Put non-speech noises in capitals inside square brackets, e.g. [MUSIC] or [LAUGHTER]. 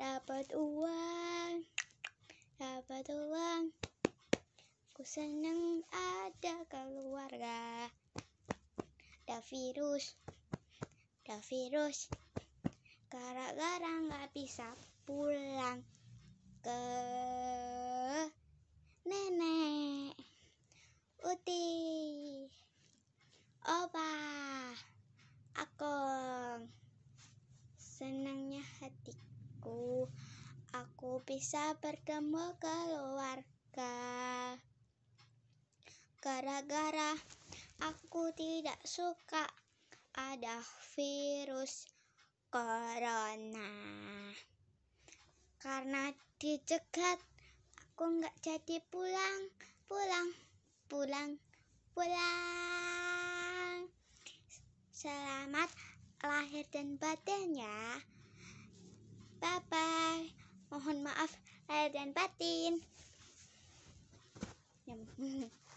dapat uang dapat uang ku seneng ada keluarga ada virus ada virus gara-gara nggak bisa pulang ke nenek uti opa akong senangnya hatiku aku aku bisa bertemu keluarga gara-gara aku tidak suka ada virus corona karena dicegat aku nggak jadi pulang pulang pulang pulang selamat lahir dan batin ya dan batin. Yang [LAUGHS]